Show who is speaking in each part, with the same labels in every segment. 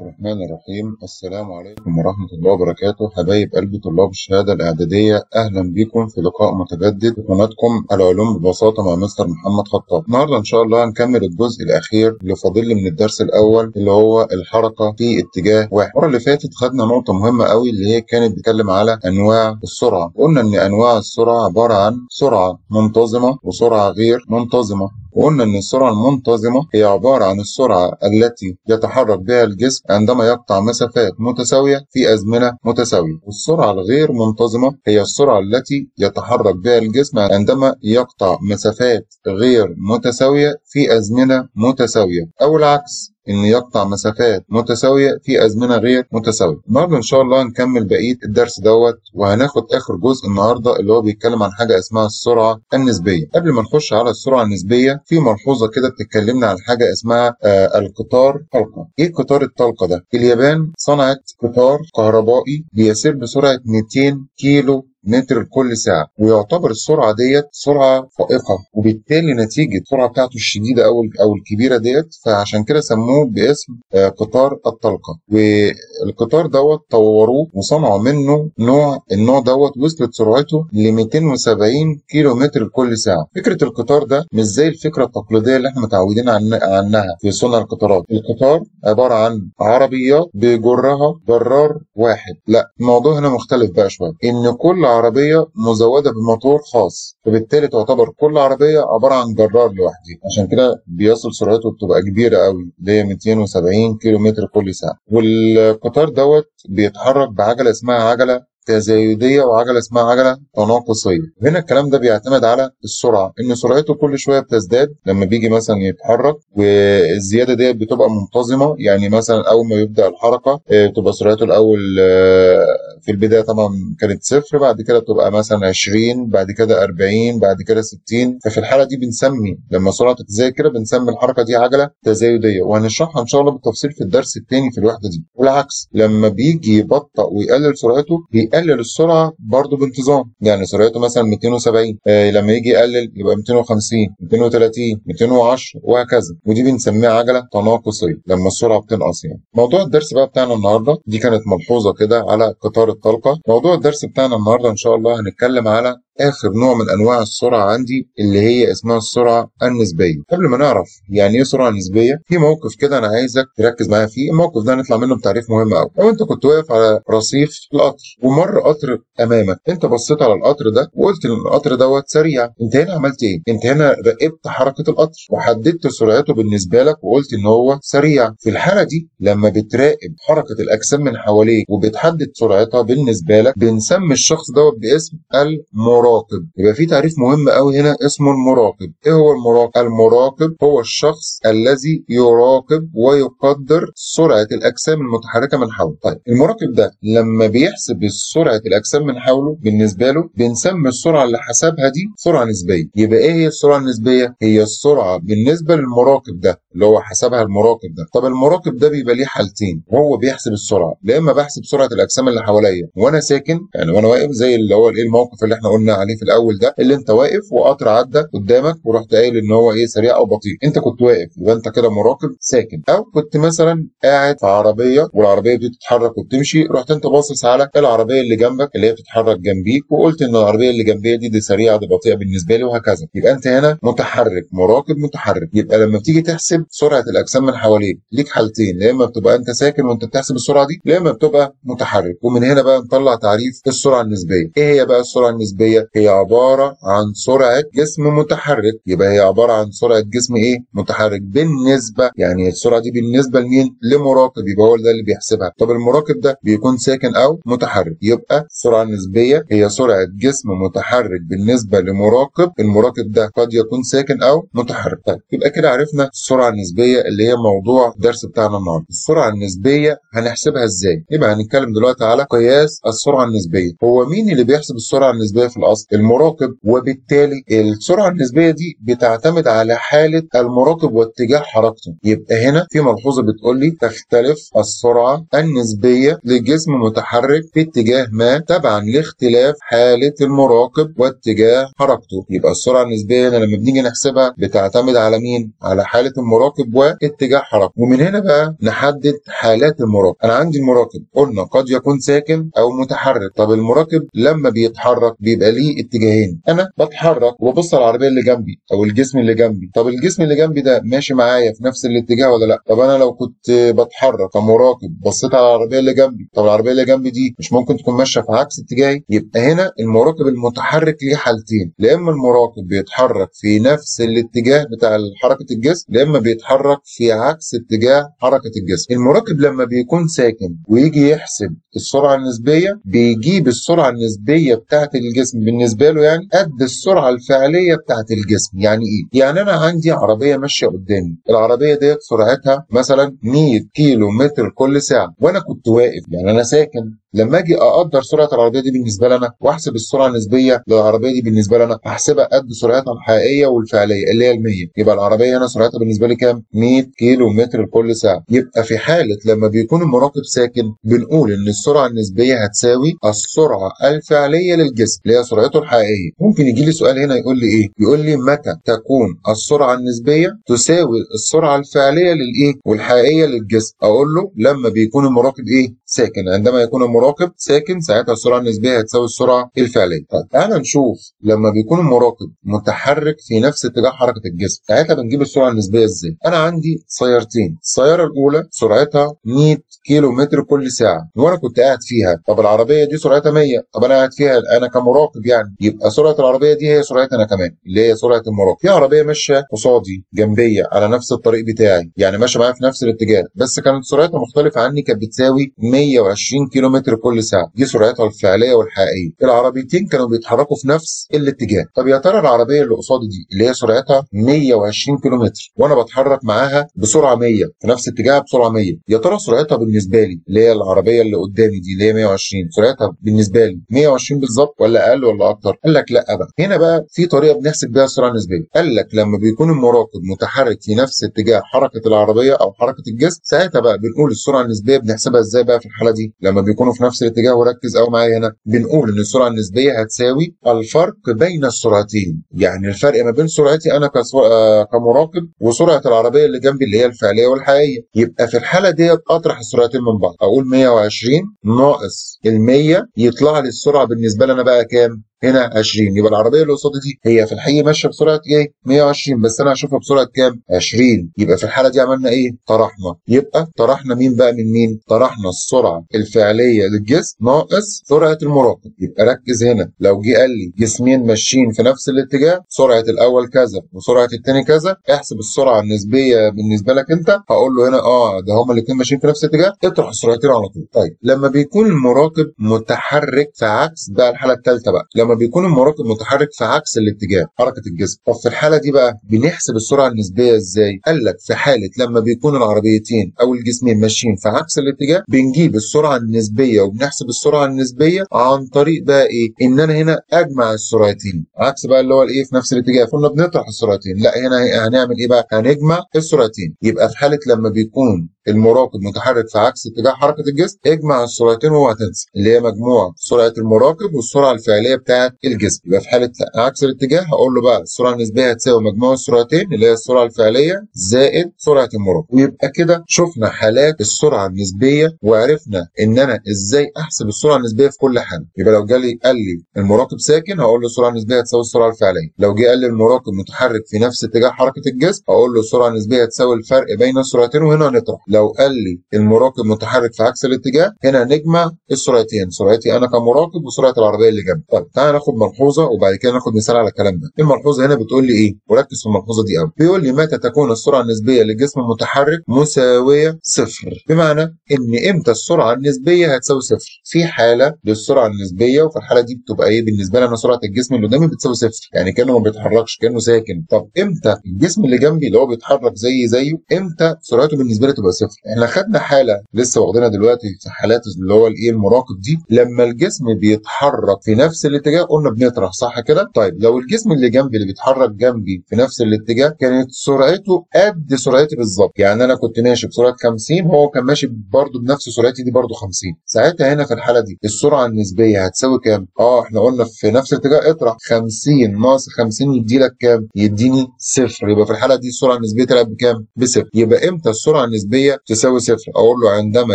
Speaker 1: الرحمن الرحيم السلام عليكم ورحمة الله وبركاته حبايب قلبي طلاب الشهادة الإعدادية أهلا بكم في لقاء متجدد في قناتكم العلوم ببساطة مع مستر محمد خطاب النهاردة إن شاء الله هنكمل الجزء الأخير اللي فاضل من الدرس الأول اللي هو الحركة في اتجاه واحد المرة اللي فاتت خدنا نقطة مهمة قوي اللي هي كانت بتتكلم على أنواع السرعة قلنا إن أنواع السرعة عبارة عن سرعة منتظمة وسرعة غير منتظمة وقلنا ان السرعه المنتظمه هي عباره عن السرعه التي يتحرك بها الجسم عندما يقطع مسافات متساويه في ازمنه متساويه والسرعه الغير منتظمه هي السرعه التي يتحرك بها الجسم عندما يقطع مسافات غير متساويه في ازمنه متساويه او العكس انه يقطع مسافات متساويه في ازمنه غير متساويه النهارده ان شاء الله هنكمل بقيه الدرس دوت وهناخد اخر جزء النهارده اللي هو بيتكلم عن حاجه اسمها السرعه النسبيه قبل ما نخش على السرعه النسبيه في ملحوظه كده بتتكلمنا عن حاجه اسمها آه القطار طلقه ايه قطار الطلقه ده اليابان صنعت قطار كهربائي بيسير بسرعه 200 كيلو متر لكل ساعه ويعتبر السرعه ديت سرعه فائقه وبالتالي نتيجه السرعه بتاعته الشديده او او الكبيره ديت فعشان كده سموه باسم آه، قطار الطلقه والقطار دوت طوروه وصنعوا منه نوع النوع دوت وصلت سرعته ل 270 كيلو متر لكل ساعه فكره القطار ده مش زي الفكره التقليديه اللي احنا متعودين عنها في صنع القطارات القطار عباره عن عربيات بيجرها برار واحد لا الموضوع هنا مختلف بقى شويه ان كل عربية مزودة بموتور خاص فبالتالي تعتبر كل عربية عبارة عن جرار لوحده عشان كده بيصل سرعته بتبقى كبيرة قوي اللي هي 270 كيلو متر كل ساعة والقطار دوت بيتحرك بعجلة اسمها عجلة تزايديه وعجله اسمها عجله تناقصيه هنا الكلام ده بيعتمد على السرعه ان سرعته كل شويه بتزداد لما بيجي مثلا يتحرك والزياده ديت بتبقى منتظمه يعني مثلا اول ما يبدا الحركه بتبقى آه، سرعته الاول آه، في البدايه طبعا كانت صفر بعد كده بتبقى مثلا 20 بعد كده 40 بعد كده 60 ففي الحاله دي بنسمي لما سرعه تزايد كده بنسمي الحركه دي عجله تزايديه وهنشرحها ان شاء الله بالتفصيل في الدرس الثاني في الوحده دي والعكس لما بيجي يبطئ ويقلل سرعته بيقلل يقلل السرعه برضه بانتظام يعني سرعته مثلا 270 آه لما يجي يقلل يبقى 250 230 210 وهكذا ودي بنسميها عجله تناقصيه لما السرعه بتنقص يعني موضوع الدرس بقى بتاعنا النهارده دي كانت ملحوظه كده على قطار الطلقه موضوع الدرس بتاعنا النهارده ان شاء الله هنتكلم على اخر نوع من انواع السرعه عندي اللي هي اسمها السرعه النسبيه قبل ما نعرف يعني ايه سرعه نسبيه في موقف كده انا عايزك تركز معايا فيه الموقف ده هنطلع منه بتعريف مهم قوي لو انت كنت واقف على رصيف القطر ومر قطر امامك انت بصيت على القطر ده وقلت ان القطر دوت سريع انت هنا عملت ايه انت هنا راقبت حركه القطر وحددت سرعته بالنسبه لك وقلت ان هو سريع في الحاله دي لما بتراقب حركه الاجسام من حواليك وبتحدد سرعتها بالنسبه لك بنسمي الشخص دوت باسم المراقب المراقب يبقى في تعريف مهم قوي هنا اسمه المراقب ايه هو المراقب المراقب هو الشخص الذي يراقب ويقدر سرعه الاجسام المتحركه من حوله طيب المراقب ده لما بيحسب سرعه الاجسام من حوله بالنسبه له بنسمي السرعه اللي حسبها دي سرعه نسبيه يبقى ايه هي السرعه النسبيه هي السرعه بالنسبه للمراقب ده اللي هو حسبها المراقب ده طب المراقب ده بيبقى ليه حالتين وهو بيحسب السرعه يا اما بحسب سرعه الاجسام اللي حواليا وانا ساكن يعني وانا واقف زي اللي هو ايه الموقف اللي احنا قلنا عليه في الاول ده اللي انت واقف وقطر عدى قدامك ورحت قايل ان هو ايه سريع او بطيء انت كنت واقف يبقى انت كده مراقب ساكن او كنت مثلا قاعد في عربيه والعربيه دي تتحرك وبتمشي رحت انت باصص على العربيه اللي جنبك اللي هي بتتحرك جنبيك وقلت ان العربيه اللي جنبيه دي دي سريعه دي بطيئه بالنسبه لي وهكذا يبقى انت هنا متحرك مراقب متحرك يبقى لما بتيجي تحسب سرعه الاجسام من حواليك ليك حالتين يا اما بتبقى انت ساكن وانت بتحسب السرعه دي يا اما بتبقى متحرك ومن هنا بقى نطلع تعريف السرعه النسبيه ايه هي بقى السرعه النسبيه هي عباره عن سرعه جسم متحرك يبقى هي عباره عن سرعه جسم ايه متحرك بالنسبه يعني السرعه دي بالنسبه لمين لمراقب يبقى هو ده اللي بيحسبها طب المراقب ده بيكون ساكن او متحرك يبقى السرعه النسبيه هي سرعه جسم متحرك بالنسبه لمراقب المراقب ده قد يكون ساكن او متحرك طيب يبقى كده عرفنا السرعه النسبيه اللي هي موضوع الدرس بتاعنا النهارده السرعه النسبيه هنحسبها ازاي يبقى هنتكلم دلوقتي على قياس السرعه النسبيه هو مين اللي بيحسب السرعه النسبيه في الارض الاصل المراقب وبالتالي السرعه النسبيه دي بتعتمد على حاله المراقب واتجاه حركته يبقى هنا في ملحوظه بتقول لي تختلف السرعه النسبيه للجسم المتحرك في اتجاه ما تبعا لاختلاف حاله المراقب واتجاه حركته يبقى السرعه النسبيه هنا لما بنيجي نحسبها بتعتمد على مين على حاله المراقب واتجاه حركته ومن هنا بقى نحدد حالات المراقب انا عندي المراقب قلنا قد يكون ساكن او متحرك طب المراقب لما بيتحرك بيبقى ليه ليه اتجاهين انا بتحرك وببص على العربيه اللي جنبي او الجسم اللي جنبي طب الجسم اللي جنبي ده ماشي معايا في نفس الاتجاه ولا لا طب انا لو كنت بتحرك كمراقب بصيت على العربيه اللي جنبي طب العربيه اللي جنبي دي مش ممكن تكون ماشيه في عكس اتجاهي يبقى هنا المراقب المتحرك ليه حالتين لا اما المراقب بيتحرك في نفس الاتجاه بتاع حركه الجسم لا اما بيتحرك في عكس اتجاه حركه الجسم المراقب لما بيكون ساكن ويجي يحسب السرعه النسبيه بيجيب السرعه النسبيه بتاعه الجسم بالنسبه له يعني قد السرعه الفعليه بتاعت الجسم يعني ايه يعني انا عندي عربيه ماشيه قدامي العربيه ديت سرعتها مثلا 100 كيلو متر كل ساعه وانا كنت واقف يعني انا ساكن لما اجي اقدر سرعه العربيه دي بالنسبه لنا واحسب السرعه النسبيه للعربيه دي بالنسبه لنا هحسبها قد سرعتها الحقيقيه والفعليه اللي هي ال 100 يبقى العربيه انا سرعتها بالنسبه لي كام 100 كيلو متر لكل ساعه يبقى في حاله لما بيكون المراقب ساكن بنقول ان السرعه النسبيه هتساوي السرعه الفعليه للجسم اللي هي سرعته الحقيقيه ممكن يجي لي سؤال هنا يقول لي ايه يقول لي متى تكون السرعه النسبيه تساوي السرعه الفعليه للايه والحقيقيه للجسم اقول له لما بيكون المراقب ايه ساكن عندما يكون المراقب المراقب ساكن ساعتها السرعه النسبيه هتساوي السرعه الفعليه طيب تعالى نشوف لما بيكون المراقب متحرك في نفس اتجاه حركه الجسم ساعتها بنجيب السرعه النسبيه ازاي انا عندي سيارتين السياره الاولى سرعتها 100 كيلو متر كل ساعه وانا كنت قاعد فيها طب العربيه دي سرعتها 100 طب انا قاعد فيها انا كمراقب يعني يبقى سرعه العربيه دي هي سرعتي انا كمان اللي هي سرعه المراقب في عربيه ماشيه قصادي جنبيه على نفس الطريق بتاعي يعني ماشيه معايا في نفس الاتجاه بس كانت سرعتها مختلفه عني كانت بتساوي 120 كيلو متر متر كل ساعه دي سرعتها الفعليه والحقيقيه العربيتين كانوا بيتحركوا في نفس الاتجاه طب يا ترى العربيه اللي قصادي دي اللي هي سرعتها 120 كيلومتر وانا بتحرك معاها بسرعه 100 في نفس اتجاهها بسرعه 100 يا ترى سرعتها بالنسبه لي اللي هي العربيه اللي قدامي دي اللي هي 120 سرعتها بالنسبه لي 120 بالظبط ولا اقل ولا اكتر قال لك لا بقى هنا بقى في طريقه بنحسب بيها السرعه النسبيه قال لك لما بيكون المراقب متحرك في نفس اتجاه حركه العربيه او حركه الجسم ساعتها بقى بنقول السرعه النسبيه بنحسبها ازاي بقى في الحاله دي لما بيكونوا في في نفس الاتجاه وركز قوي معايا هنا بنقول ان السرعه النسبيه هتساوي الفرق بين السرعتين يعني الفرق ما بين سرعتي انا آه، كمراقب وسرعه العربيه اللي جنبي اللي هي الفعليه والحقيقيه يبقى في الحاله ديت اطرح السرعتين من بعض اقول 120 ناقص ال 100 يطلع لي السرعه بالنسبه لي انا بقى كام هنا 20 يبقى العربيه اللي قصادي دي هي في الحقيقه ماشيه بسرعه ايه 120 بس انا هشوفها بسرعه كام 20 يبقى في الحاله دي عملنا ايه طرحنا يبقى طرحنا مين بقى من مين طرحنا السرعه الفعليه للجسم ناقص سرعه المراقب يبقى ركز هنا لو جه قال لي جسمين ماشيين في نفس الاتجاه سرعه الاول كذا وسرعه الثاني كذا احسب السرعه النسبيه بالنسبه لك انت هقول له هنا اه ده هما الاثنين ماشيين في نفس الاتجاه اطرح السرعتين على طول طيب لما بيكون المراقب متحرك في عكس بقى الحاله الثالثه بقى لما لما بيكون المراكب متحرك في عكس الاتجاه حركه الجسم طب في الحاله دي بقى بنحسب السرعه النسبيه ازاي قال لك في حاله لما بيكون العربيتين او الجسمين ماشيين في عكس الاتجاه بنجيب السرعه النسبيه وبنحسب السرعه النسبيه عن طريق بقى ايه ان انا هنا اجمع السرعتين عكس بقى اللي هو الايه في نفس الاتجاه كنا بنطرح السرعتين لا هنا هنعمل ايه بقى هنجمع السرعتين يبقى في حاله لما بيكون المراقب متحرك في عكس اتجاه حركه الجسم اجمع السرعتين وهتنسى اللي هي مجموع سرعه المراقب والسرعه الفعليه بتاعه الجسم يبقى في حاله عكس الاتجاه هقول له بقى السرعه النسبيه هتساوي مجموع السرعتين اللي هي السرعه الفعليه زائد سرعه المراقب ويبقى كده شفنا حالات السرعه النسبيه وعرفنا ان انا ازاي احسب السرعه النسبيه في كل حاله يبقى لو جالي قال لي المراقب ساكن هقول له السرعه النسبيه هتساوي السرعه الفعليه لو جه قال لي المراقب متحرك في نفس اتجاه حركه الجسم هقول له السرعه النسبيه هتساوي الفرق بين السرعتين وهنا هنطرح لو قال لي المراقب متحرك في عكس الاتجاه هنا نجمع السرعتين سرعتي انا كمراقب وسرعه العربيه اللي جنبي طيب تعالى ناخد ملحوظه وبعد كده ناخد مثال على الكلام ده إيه الملحوظه هنا بتقول لي ايه وركز في الملحوظه دي قوي بيقول لي متى تكون السرعه النسبيه للجسم المتحرك مساويه صفر بمعنى ان امتى السرعه النسبيه هتساوي صفر في حاله للسرعه النسبيه وفي الحاله دي بتبقى ايه بالنسبه لي انا سرعه الجسم اللي قدامي بتساوي صفر يعني كانه ما بيتحركش كانه ساكن طب امتى الجسم اللي جنبي اللي هو بيتحرك زي زيه امتى سرعته بالنسبه لي تبقى صفر احنا يعني خدنا حاله لسه واخدينها دلوقتي في حالات اللي هو الايه المراقب دي لما الجسم بيتحرك في نفس الاتجاه قلنا بنطرح صح كده طيب لو الجسم اللي جنبي اللي بيتحرك جنبي في نفس الاتجاه كانت سرعته قد سرعتي بالظبط يعني انا كنت ماشي بسرعه 50 هو كان ماشي برضه بنفس سرعتي دي برضه 50 ساعتها هنا في الحاله دي السرعه النسبيه هتساوي كام اه احنا قلنا في نفس الاتجاه اطرح 50 ناقص 50 يدي لك كام يديني صفر يبقى في الحاله دي السرعه النسبيه طلعت بكام بصفر يبقى امتى السرعه النسبيه تساوي صفر أقول له عندما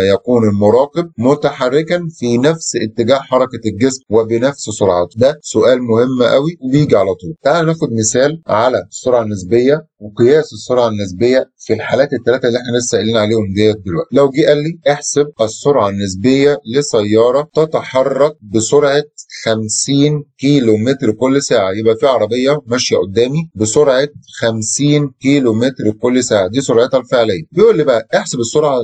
Speaker 1: يكون المراقب متحركا في نفس اتجاه حركة الجسم وبنفس سرعته ده سؤال مهم قوي وبيجي على طول تعال ناخد مثال على السرعة النسبية وقياس السرعة النسبية في الحالات الثلاثة اللي احنا لسه قايلين عليهم ديت دلوقتي لو جه قال لي احسب السرعة النسبية لسيارة تتحرك بسرعة 50 كيلو متر كل ساعة يبقى في عربية ماشية قدامي بسرعة 50 كيلو متر كل ساعة دي سرعتها الفعلية بيقول لي بقى بنحسب السرعه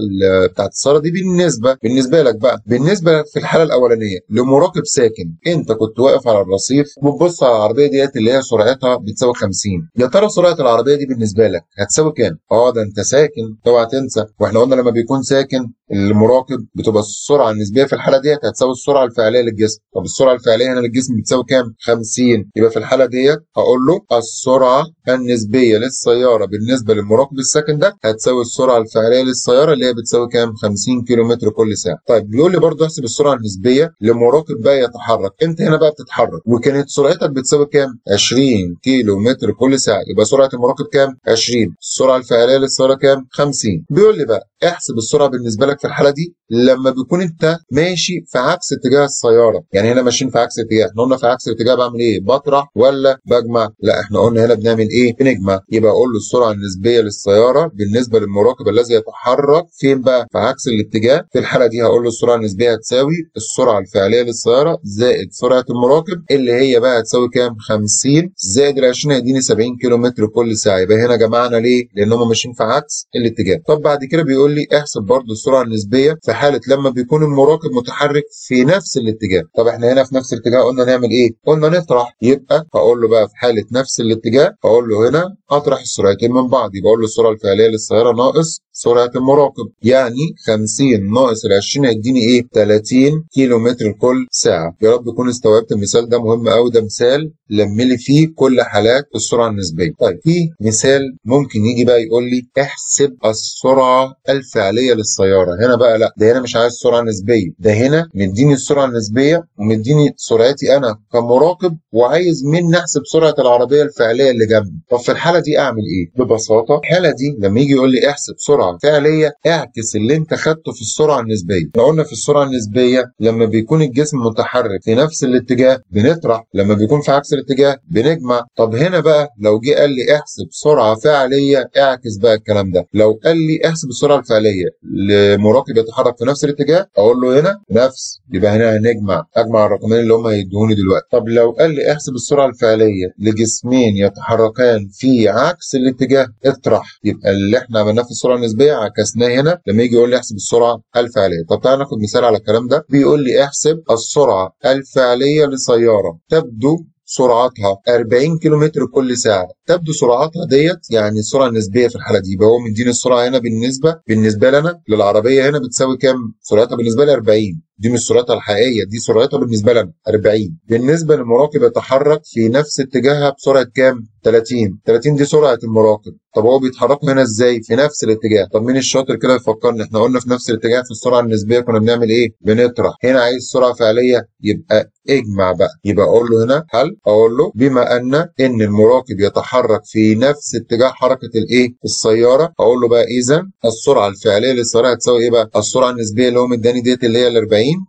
Speaker 1: بتاعت السياره دي بالنسبه بالنسبه لك بقى بالنسبه في الحاله الاولانيه لمراقب ساكن انت كنت واقف على الرصيف وبتبص على العربيه ديت اللي هي سرعتها بتساوي 50 يا ترى سرعه العربيه دي بالنسبه لك هتساوي كام اه ده انت ساكن اوعى تنسى واحنا قلنا لما بيكون ساكن المراقب بتبقى السرعه النسبيه في الحاله ديت هتساوي السرعه الفعليه للجسم طب السرعه الفعليه هنا للجسم بتساوي كام 50 يبقى في الحاله ديت هقول له السرعه النسبيه للسياره بالنسبه للمراقب الساكن ده هتساوي السرعه الفعليه السياره اللي هي بتساوي كام 50 كيلو متر كل ساعه طيب بيقول لي برضه احسب السرعه النسبيه لمراقب بقى يتحرك انت هنا بقى بتتحرك وكانت سرعتك بتساوي كام 20 كيلو متر كل ساعه يبقى سرعه المراقب كام 20 السرعه الفعليه للسياره كام 50 بيقول لي بقى احسب السرعه بالنسبه لك في الحاله دي لما بيكون انت ماشي في عكس اتجاه السياره يعني هنا ماشيين في عكس اتجاه احنا قلنا في عكس اتجاه بعمل ايه بطرح ولا بجمع لا احنا قلنا هنا بنعمل ايه بنجمع يبقى اقول له السرعه النسبيه للسياره بالنسبه للمراقب الذي يتحرك فين بقى في عكس الاتجاه في الحاله دي هقول له السرعه النسبيه هتساوي السرعه الفعليه للسياره زائد سرعه المراقب اللي هي بقى هتساوي كام 50 زائد ال 20 هيديني 70 كيلو متر كل ساعه يبقى هنا جمعنا ليه لان هم ماشيين في عكس الاتجاه طب بعد كده بيقول بيقول لي احسب برضو السرعه النسبيه في حاله لما بيكون المراقب متحرك في نفس الاتجاه طب احنا هنا في نفس الاتجاه قلنا نعمل ايه قلنا نطرح يبقى هقول له بقى في حاله نفس الاتجاه هقول له هنا اطرح السرعتين من بعض يبقى اقول له السرعه الفعليه للسياره ناقص سرعه المراقب يعني 50 ناقص ال 20 هيديني ايه 30 كيلو متر كل ساعه يا رب تكون استوعبت المثال ده مهم قوي ده مثال لملي فيه كل حالات السرعه النسبيه طيب في مثال ممكن يجي بقى يقول لي احسب السرعه الفعليه للسياره هنا بقى لا ده هنا مش عايز سرعه نسبيه ده هنا مديني السرعه النسبيه ومديني سرعتي انا كمراقب وعايز مني احسب سرعه العربيه الفعليه اللي جنبي طب في الحاله دي اعمل ايه ببساطه الحاله دي لما يجي يقول لي احسب سرعه فعليه اعكس اللي انت خدته في السرعه النسبيه قلنا في السرعه النسبيه لما بيكون الجسم متحرك في نفس الاتجاه بنطرح لما بيكون في عكس الاتجاه بنجمع طب هنا بقى لو جه قال لي احسب سرعه فعليه اعكس بقى الكلام ده لو قال لي احسب السرعه الفعليه فعليه لمراقب يتحرك في نفس الاتجاه اقول له هنا نفس يبقى هنا هنجمع اجمع الرقمين اللي هم هيدوني دلوقتي طب لو قال لي احسب السرعه الفعليه لجسمين يتحركان في عكس الاتجاه اطرح يبقى اللي احنا عملناه في السرعه النسبيه عكسناه هنا لما يجي يقول لي احسب السرعه الفعليه طب تعالى ناخد مثال على الكلام ده بيقول لي احسب السرعه الفعليه لسياره تبدو سرعتها 40 كيلومتر كل ساعه تبدو سرعتها ديت يعني السرعه النسبيه في الحاله دي هو مديني السرعه هنا بالنسبه بالنسبه لنا للعربيه هنا بتساوي كام؟ سرعتها بالنسبه لي 40 دي مش سرعتها الحقيقيه دي سرعتها بالنسبه لنا 40 بالنسبه للمراقب يتحرك في نفس اتجاهها بسرعه كام 30 30 دي سرعه المراقب طب هو بيتحرك هنا ازاي في نفس الاتجاه طب مين الشاطر كده يفكرني احنا قلنا في نفس الاتجاه في السرعه النسبيه كنا بنعمل ايه بنطرح هنا عايز سرعه فعليه يبقى اجمع بقى يبقى اقول له هنا هل اقول له بما ان ان المراقب يتحرك في نفس اتجاه حركه الايه السياره اقول له بقى اذا السرعه الفعليه للسياره هتساوي ايه بقى السرعه النسبيه اللي هو مداني ديت اللي هي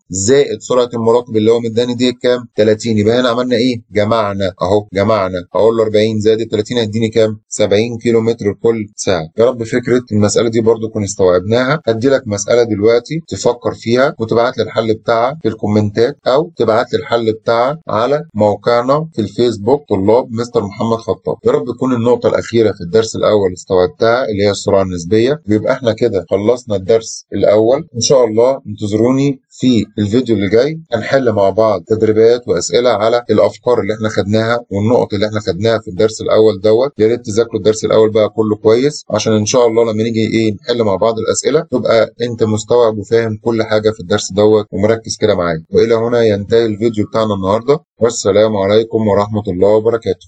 Speaker 1: زائد سرعه المراقب اللي هو مداني ديت كام 30 يبقى هنا عملنا ايه جمعنا اهو جمعنا اقول له 40 زائد 30 هيديني كام 70 كيلو متر كل ساعه يا رب فكره المساله دي برده كنا استوعبناها هدي لك مساله دلوقتي تفكر فيها وتبعت لي الحل بتاعها في الكومنتات او تبعت لي الحل بتاعها على موقعنا في الفيسبوك طلاب مستر محمد خطاب يا رب تكون النقطه الاخيره في الدرس الاول استوعبتها اللي هي السرعه النسبيه ويبقى احنا كده خلصنا الدرس الاول ان شاء الله انتظروني في الفيديو اللي جاي هنحل مع بعض تدريبات واسئله على الافكار اللي احنا خدناها والنقط اللي احنا خدناها في الدرس الاول دوت يا ريت تذاكروا الدرس الاول بقى كله كويس عشان ان شاء الله لما نيجي ايه نحل مع بعض الاسئله تبقى انت مستوعب وفاهم كل حاجه في الدرس دوت ومركز كده معايا والى هنا ينتهي الفيديو بتاعنا النهارده والسلام عليكم ورحمه الله وبركاته